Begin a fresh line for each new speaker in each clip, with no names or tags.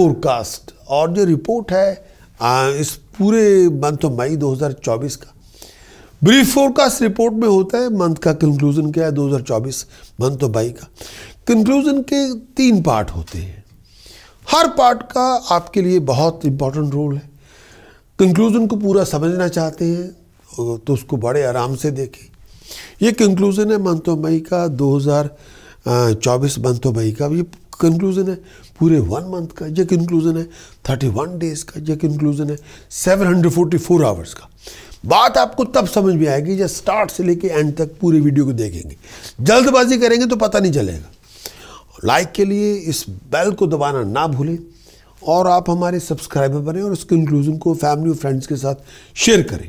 forecast और जो report है आ, इस पूरे मंथ ऑफ मई 2024 का ब्रीफ फोरकास्ट रिपोर्ट में होता है मंथ का कंक्लूजन क्या है 2024 मंथ ऑफ मई का कंक्लूजन के तीन पार्ट होते हैं हर पार्ट का आपके लिए बहुत इम्पोर्टेंट रोल है कंक्लूजन को पूरा समझना चाहते हैं तो उसको बड़े आराम से देखें ये कंक्लूजन है मंथ ऑफ मई का 2024 मंथ ऑफ मई का ये कंक्लूजन है पूरे वन मंथ का यह कंक्लूजन है थर्टी वन डेज का यह कंक्लूजन है seven hundred forty four hours का बात आपको तब समझ में आएगी जब स्टार्ट से लेके एंड तक पूरी वीडियो को देखेंगे जल्दबाजी करेंगे तो पता नहीं चलेगा लाइक के लिए इस बेल को दबाना ना भूलें और आप हमारे सब्सक्राइबर बने और उस कंक्लूजन को फैमिली और फ्रेंड्स के साथ शेयर करें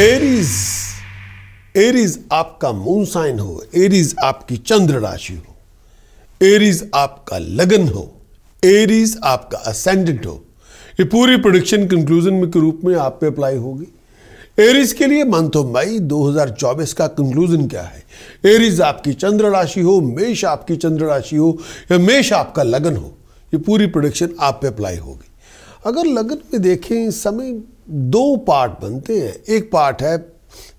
एरीज एरीज आपका मून साइन हो एरीज आपकी चंद्र राशि हो एरीज आपका लगन हो एरीज आपका असेंडेंट हो ये पूरी प्रोडिक्शन कंक्लूजन के रूप में आप पे अप्लाई होगी एरीज के लिए मंथ ऑफ मई 2024 का कंक्लूजन क्या है एरीज आपकी चंद्र राशि हो मेष आपकी चंद्र राशि हो या मेष आपका लगन हो ये पूरी प्रोडिक्शन आप पे अप्लाई होगी अगर लगन में देखें समय दो पार्ट बनते हैं एक पार्ट है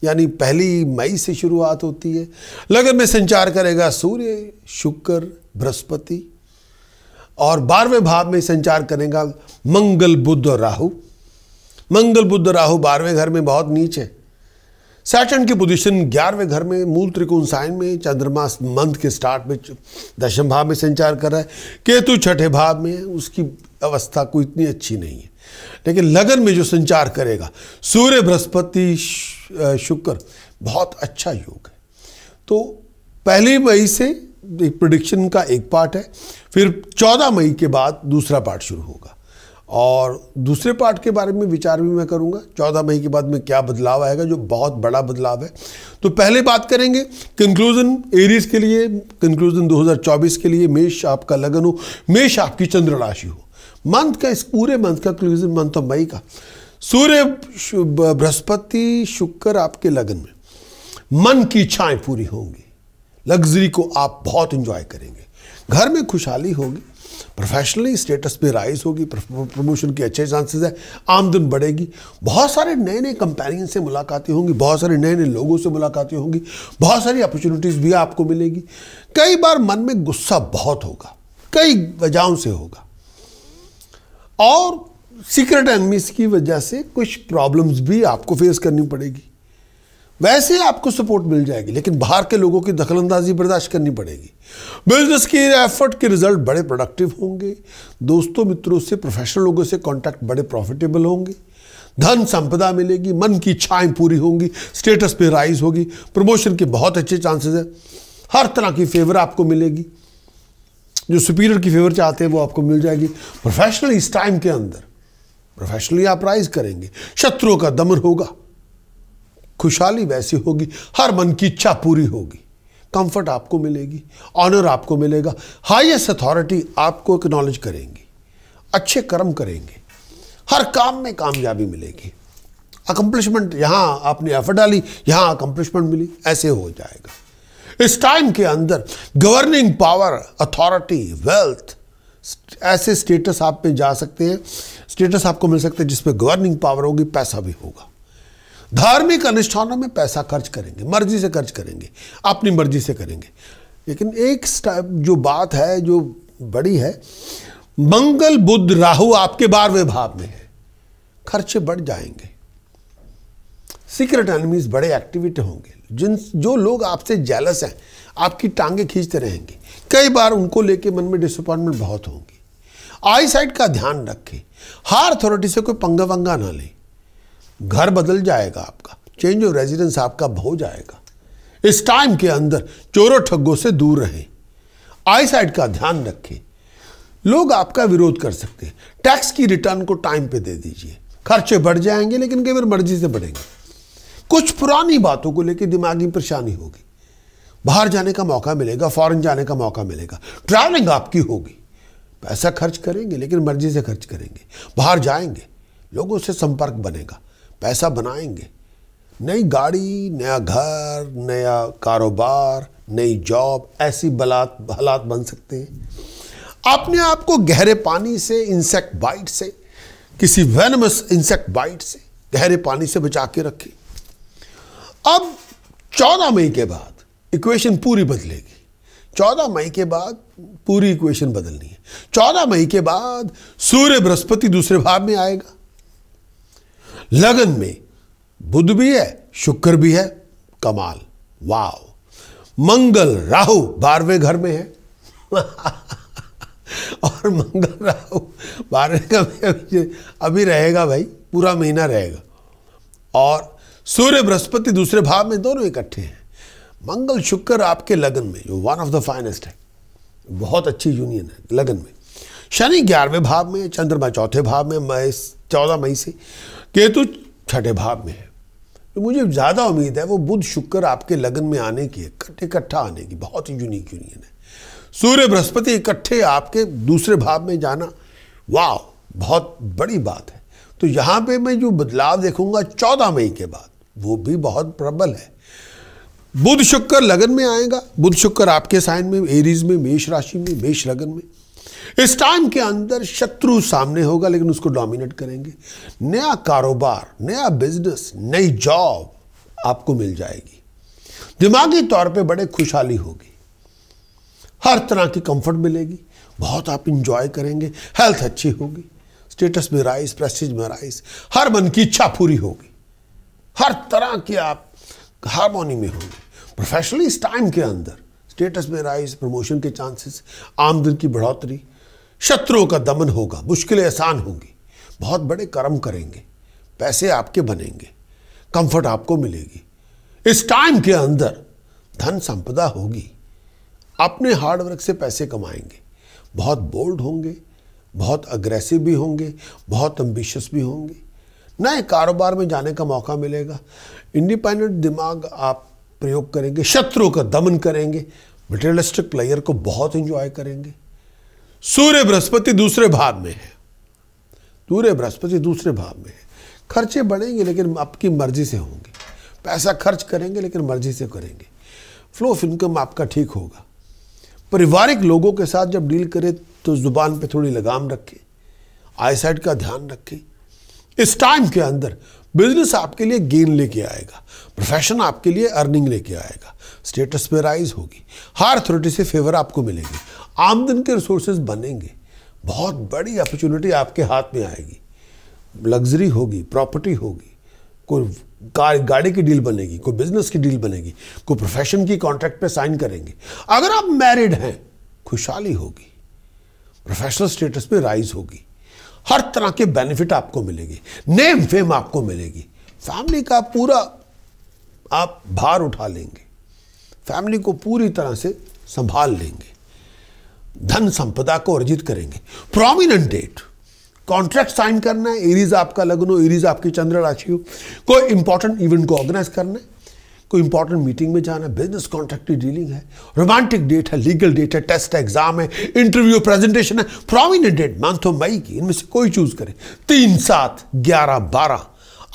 यानी पहली मई से शुरुआत होती है लगन में संचार करेगा सूर्य शुक्र बृहस्पति और बारहवें भाव में संचार करेगा मंगल बुद्ध और राहु मंगल बुद्ध राहु बारहवें घर में बहुत नीचे है सैटन की पोजीशन ग्यारहवें घर में मूल त्रिकोण साइन में चंद्रमा मंथ के स्टार्ट में दशम भाव में संचार कर रहा है केतु छठे भाव में उसकी अवस्था कोई इतनी अच्छी नहीं है लेकिन लगन में जो संचार करेगा सूर्य बृहस्पति शुक्र बहुत अच्छा योग है तो पहली मई से एक प्रोडिक्शन का एक पार्ट है फिर चौदह मई के बाद दूसरा पार्ट शुरू होगा और दूसरे पार्ट के बारे में विचार भी मैं करूंगा चौदह मई के बाद में क्या बदलाव आएगा जो बहुत बड़ा बदलाव है तो पहले बात करेंगे कंक्लूजन एरीज के लिए कंक्लूजन 2024 के लिए मेष आपका लगन हो मेष आपकी चंद्र राशि हो मंथ का इस पूरे मंथ का क्लोजन मंथ ऑफ मई का सूर्य बृहस्पति शुक्र आपके लगन में मन की इच्छाएं पूरी होंगी लग्जरी को आप बहुत इंजॉय करेंगे घर में खुशहाली होगी प्रोफेशनली स्टेटस पे राइज होगी प्रमोशन के अच्छे चांसेस है आमदन बढ़ेगी बहुत सारे नए नए कंपेनियन से मुलाकातें होंगी बहुत सारे नए नए लोगों से मुलाकातें होंगी बहुत सारी अपॉर्चुनिटीज़ भी आपको मिलेगी कई बार मन में गुस्सा बहुत होगा कई वजहों से होगा और सीक्रेट एनमीज की वजह से कुछ प्रॉब्लम्स भी आपको फेस करनी पड़ेगी वैसे आपको सपोर्ट मिल जाएगी लेकिन बाहर के लोगों की दखलंदाजी बर्दाश्त करनी पड़ेगी बिजनेस की एफर्ट के रिजल्ट बड़े प्रोडक्टिव होंगे दोस्तों मित्रों से प्रोफेशनल लोगों से कॉन्टैक्ट बड़े प्रॉफिटेबल होंगे धन संपदा मिलेगी मन की इच्छाएं पूरी होंगी स्टेटस पे राइज होगी प्रमोशन के बहुत अच्छे चांसेस हैं हर तरह की फेवर आपको मिलेगी जो सुपीरियर की फेवर चाहते हैं वो आपको मिल जाएगी प्रोफेशनली इस टाइम के अंदर प्रोफेशनली आप राइज करेंगे शत्रुओं का दमन होगा खुशहाली वैसी होगी हर मन की इच्छा पूरी होगी कंफर्ट आपको मिलेगी ऑनर आपको मिलेगा हाईएस्ट अथॉरिटी आपको एक्नॉलेज करेंगी अच्छे कर्म करेंगे हर काम में कामयाबी मिलेगी अकम्पलिशमेंट यहाँ आपने एफर्ट डाली यहाँ अकम्पलिशमेंट मिली ऐसे हो जाएगा इस टाइम के अंदर गवर्निंग पावर अथॉरिटी वेल्थ ऐसे स्टेटस आप में जा सकते हैं स्टेटस आपको मिल सकते हैं जिसपे गवर्निंग पावर होगी पैसा भी होगा धार्मिक अनुष्ठानों में पैसा खर्च करेंगे मर्जी से खर्च करेंगे अपनी मर्जी से करेंगे लेकिन एक जो बात है जो बड़ी है मंगल बुद्ध राहु आपके बारहवें भाव में है खर्चे बढ़ जाएंगे सीक्रेट एनिमीज बड़े एक्टिविट होंगे जिन जो लोग आपसे जैलस हैं आपकी टांगे खींचते रहेंगे कई बार उनको लेके मन में डिसअपॉइंटमेंट बहुत होंगी आई साइड का ध्यान रखें हार अथॉरिटी से कोई पंगा वंगा ना लें घर बदल जाएगा आपका चेंज ऑफ रेजिडेंस आपका हो जाएगा इस टाइम के अंदर चोरों ठगों से दूर रहें आई साइड का ध्यान रखें लोग आपका विरोध कर सकते हैं टैक्स की रिटर्न को टाइम पे दे दीजिए खर्चे बढ़ जाएंगे लेकिन कई बार मर्जी से बढ़ेंगे कुछ पुरानी बातों को लेकर दिमागी परेशानी होगी बाहर जाने का मौका मिलेगा फॉरेन जाने का मौका मिलेगा ट्रैवलिंग आपकी होगी पैसा खर्च करेंगे लेकिन मर्जी से खर्च करेंगे बाहर जाएंगे लोगों से संपर्क बनेगा पैसा बनाएंगे नई गाड़ी नया घर नया कारोबार नई जॉब ऐसी बलात हालात बन सकते हैं आपने आपको गहरे पानी से इंसेक्ट बाइट से किसी वेनमस इंसेक्ट बाइट से गहरे पानी से बचा के रखें अब 14 मई के बाद इक्वेशन पूरी बदलेगी 14 मई के बाद पूरी इक्वेशन बदलनी है 14 मई के बाद सूर्य बृहस्पति दूसरे भाव में आएगा लगन में बुध भी है शुक्र भी है कमाल वाव मंगल राहु बारहवें घर में है और मंगल राहु बारहवें घर में अभी रहेगा भाई पूरा महीना रहेगा और सूर्य बृहस्पति दूसरे भाव में दोनों इकट्ठे हैं मंगल शुक्र आपके लगन में जो वन ऑफ द फाइनेस्ट है बहुत अच्छी यूनियन है लगन में शनि ग्यारहवें भाव में चंद्रमा चौथे भाव में मई चौदह मई से केतु छठे भाव में है तो मुझे ज़्यादा उम्मीद है वो बुध शुक्र आपके लगन में आने की इकट्ठे इकट्ठा आने की बहुत ही यूनिक यूनियन है सूर्य बृहस्पति इकट्ठे आपके दूसरे भाव में जाना वाह बहुत बड़ी बात है तो यहाँ पे मैं जो बदलाव देखूंगा चौदह मई के बाद वो भी बहुत प्रबल है बुध शुक्र लगन में आएगा बुध शुक्र आपके साइन में एरीज में मेष राशि में मेष लगन में इस टाइम के अंदर शत्रु सामने होगा लेकिन उसको डोमिनेट करेंगे नया कारोबार नया बिजनेस नई जॉब आपको मिल जाएगी दिमागी तौर पे बड़े खुशहाली होगी हर तरह की कंफर्ट मिलेगी बहुत आप इंजॉय करेंगे हेल्थ अच्छी होगी स्टेटस में राइस प्रेस्टिज में राइस हर मन की इच्छा पूरी होगी हर तरह की आप हारमोनी में होंगे प्रोफेशनली इस टाइम के अंदर स्टेटस में राइज प्रमोशन के चांसेस आमदन की बढ़ोतरी शत्रुओं का दमन होगा मुश्किलें आसान होंगी बहुत बड़े कर्म करेंगे पैसे आपके बनेंगे कंफर्ट आपको मिलेगी इस टाइम के अंदर धन संपदा होगी अपने हार्डवर्क से पैसे कमाएंगे बहुत बोल्ड होंगे बहुत अग्रेसिव भी होंगे बहुत एम्बिशियस भी होंगे नए कारोबार में जाने का मौका मिलेगा इंडिपेंडेंट दिमाग आप प्रयोग करेंगे शत्रु का दमन करेंगे मटेरियलिस्टिक प्लेयर को बहुत इंजॉय करेंगे सूर्य बृहस्पति दूसरे भाव में है सूर्य बृहस्पति दूसरे भाव में है खर्चे बढ़ेंगे लेकिन आपकी मर्जी से होंगे पैसा खर्च करेंगे लेकिन मर्जी से करेंगे फ्लो ऑफ इनकम आपका ठीक होगा पारिवारिक लोगों के साथ जब डील करें तो ज़ुबान पे थोड़ी लगाम रखें आई का ध्यान रखें इस टाइम के अंदर बिजनेस आपके लिए गेन लेके आएगा प्रोफेशन आपके लिए अर्निंग लेके आएगा स्टेटस पे राइज होगी हर अथॉरिटी से फेवर आपको मिलेगी आमदन के रिसोर्सेज बनेंगे बहुत बड़ी अपॉर्चुनिटी आपके हाथ में आएगी लग्जरी होगी प्रॉपर्टी होगी कोई गाड़ी की डील बनेगी कोई बिजनेस की डील बनेगी कोई प्रोफेशन की कॉन्ट्रैक्ट पे साइन करेंगे अगर आप मैरिड हैं खुशहाली होगी प्रोफेशनल स्टेटस पे राइज होगी हर तरह के बेनिफिट आपको मिलेंगे नेम फेम आपको मिलेगी फैमिली का पूरा आप भार उठा लेंगे फैमिली को पूरी तरह से संभाल लेंगे धन संपदा को अर्जित करेंगे प्रोमिनेंट डेट कॉन्ट्रैक्ट साइन करना है इरीज आपका लग्न हो इरीज आपकी चंद्र राशि हो कोई इंपॉर्टेंट इवेंट को ऑर्गेनाइज करना है कोई इंपॉर्टेंट मीटिंग में जाना है बिजनेस कॉन्ट्रैक्ट की डीलिंग है रोमांटिक डेट है लीगल डेट है टेस्ट है एग्जाम है इंटरव्यू प्रेजेंटेशन है prominent date month of May की इनमें से कोई चूज करें तीन सात ग्यारह बारह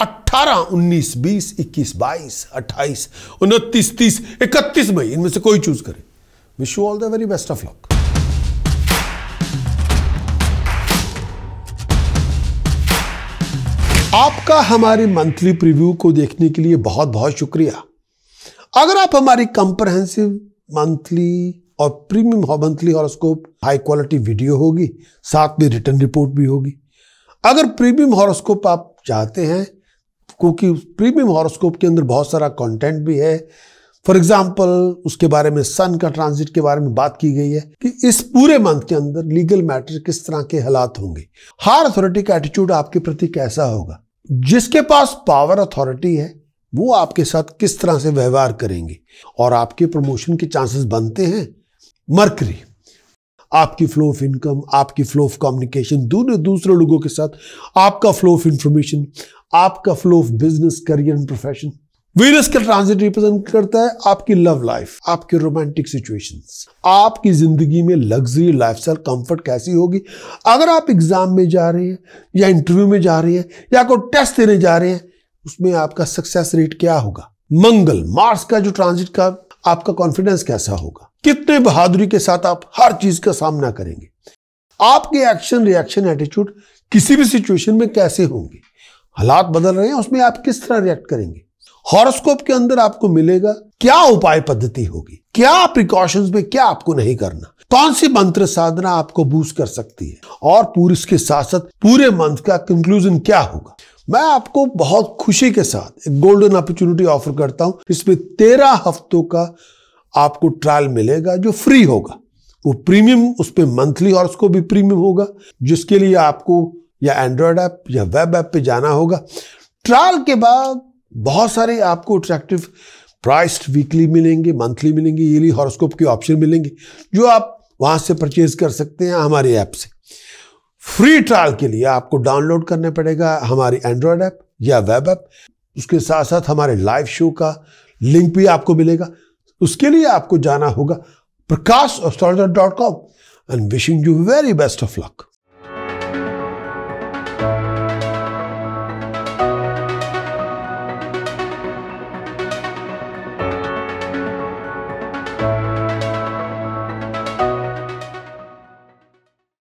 अट्ठारह उन्नीस बीस इक्कीस बाईस अट्ठाईस उनतीस तीस इकतीस मई इनमें से कोई चूज करें wish you all the very best of luck आपका हमारे मंथली प्रीव्यू को देखने के लिए बहुत बहुत शुक्रिया अगर आप हमारी कंप्रहेंसिव मंथली और premium monthly horoscope high quality video होगी साथ में रिटर्न रिपोर्ट भी होगी अगर प्रीमियम हॉरोस्कोप आप चाहते हैं क्योंकि प्रीमियम हॉरोस्कोप के अंदर बहुत सारा कंटेंट भी है फॉर एग्जाम्पल उसके बारे में सन का ट्रांजिट के बारे में बात की गई है कि इस पूरे मंथ के अंदर लीगल मैटर किस तरह के हालात होंगे हार अथॉरिटी का एटीट्यूड आपके प्रति कैसा होगा जिसके पास पावर अथॉरिटी है वो आपके साथ किस तरह से व्यवहार करेंगे और आपके प्रमोशन के चांसेस बनते हैं मरकरी आपकी फ्लो ऑफ इनकम आपकी फ्लो ऑफ कम्युनिकेशन दूसरे लोगों के साथ आपका फ्लो ऑफ इंफॉर्मेशन आपका flow of business career and profession Venus का ट्रांजिट रिप्रेजेंट करता है आपकी लव लाइफ आपके रोमांटिक सिचुएशंस आपकी जिंदगी में लग्जरी लाइफ स्टाइल कंफर्ट कैसी होगी अगर आप एग्जाम में जा रहे हैं या इंटरव्यू में जा रहे हैं या कोई टेस्ट देने जा रहे हैं उसमें आपका सक्सेस रेट क्या होगा मंगल मार्स का जो ट्रांजिट का आपका कॉन्फिडेंस कैसा होगा कितने बहादुरी के साथ आप हर चीज का सामना करेंगे आपके एक्शन रिएक्शन एटीट्यूड किसी भी सिचुएशन में कैसे होंगे हालात बदल रहे हैं उसमें आप किस तरह रिएक्ट करेंगे हॉरोस्कोप के अंदर आपको मिलेगा क्या उपाय पद्धति होगी क्या प्रिकॉशन में क्या आपको नहीं करना कौन सी मंत्र साधना आपको बूस्ट कर सकती है और पूरे इसके साथ साथ पूरे मंथ का कंक्लूजन क्या होगा मैं आपको बहुत खुशी के साथ एक गोल्डन अपॉर्चुनिटी ऑफर करता हूं इसमें तेरह हफ्तों का आपको ट्रायल मिलेगा जो फ्री होगा वो प्रीमियम उस पर मंथली और उसको भी प्रीमियम होगा जिसके लिए आपको या एंड्रॉयड ऐप या वेब ऐप पे जाना होगा ट्रायल के बाद बहुत सारे आपको अट्रैक्टिव प्राइस्ड वीकली मिलेंगे मंथली मिलेंगे ईयरली हॉरोस्कोप के ऑप्शन मिलेंगे जो आप वहाँ से परचेज कर सकते हैं हमारे ऐप से फ्री ट्रायल के लिए आपको डाउनलोड करने पड़ेगा हमारी एंड्रॉयड ऐप या वेब ऐप उसके साथ साथ हमारे लाइव शो का लिंक भी आपको मिलेगा उसके लिए आपको जाना होगा Prakash astrologer dot com and wishing you very best of luck